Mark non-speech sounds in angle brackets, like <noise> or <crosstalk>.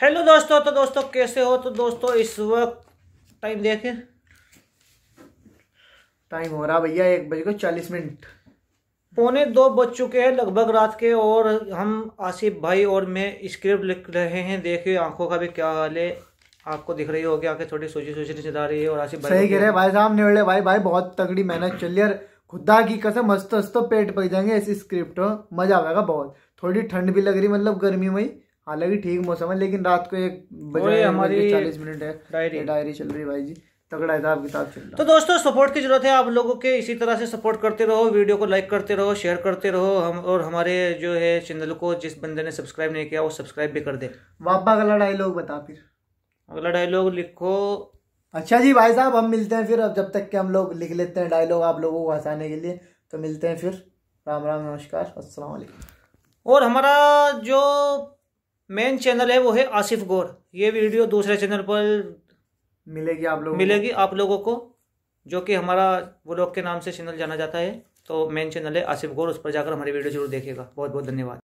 hello दोस्तों तो दोस्तों कैसे हो तो दोस्तों इस वक्त टाइम देखें टाइम हो रहा भैया एक बजे को चालीस मिनट पौने दो बज चुके हैं लगभग रात के और हम आसिफ भाई और मैं स्क्रिप्ट लिख रहे हैं देखिए आंखों का भी क्या हाल है आपको दिख रही होगी आंखें थोड़ी सोची सोची नजर आ रही है और आसिफ भाई सही कह रहे हैं भाई साहब निवड़े भाई भाई बहुत तगड़ी मेहनत <clears throat> चल रही खुदा की कसम मस्त हस्त पेट पक जाएंगे ऐसी स्क्रिप्ट मजा आएगा बहुत थोड़ी ठंड भी लग रही मतलब गर्मी में हालांकि ठीक मौसम है लेकिन रात को एक बजे हमारी चालीस मिनट है डायरी डायरी चल रही है भाई जी तगड़ा किताब चल रहा तो दोस्तों सपोर्ट की जरूरत है आप लोगों के इसी तरह से सपोर्ट करते रहो वीडियो को लाइक करते रहो शेयर करते रहो हम और हमारे जो है चैनल को जिस बंदे ने सब्सक्राइब नहीं किया वो सब्सक्राइब भी कर दे वापा अगला डायलॉग बता फिर अगला डायलॉग लिखो अच्छा जी भाई साहब हम मिलते हैं फिर अब जब तक के हम लोग लिख लेते हैं डायलॉग आप लोगों को हंसाने के लिए तो मिलते हैं फिर राम राम नमस्कार असलम और हमारा जो मेन चैनल है वो है आसिफ गौर ये वीडियो दूसरे चैनल पर मिलेगी आप लोग मिलेगी आप लोगों को जो कि हमारा व्लॉग के नाम से चैनल जाना जाता है तो मेन चैनल है आसिफ गौर उस पर जाकर हमारी वीडियो जरूर देखेगा बहुत बहुत धन्यवाद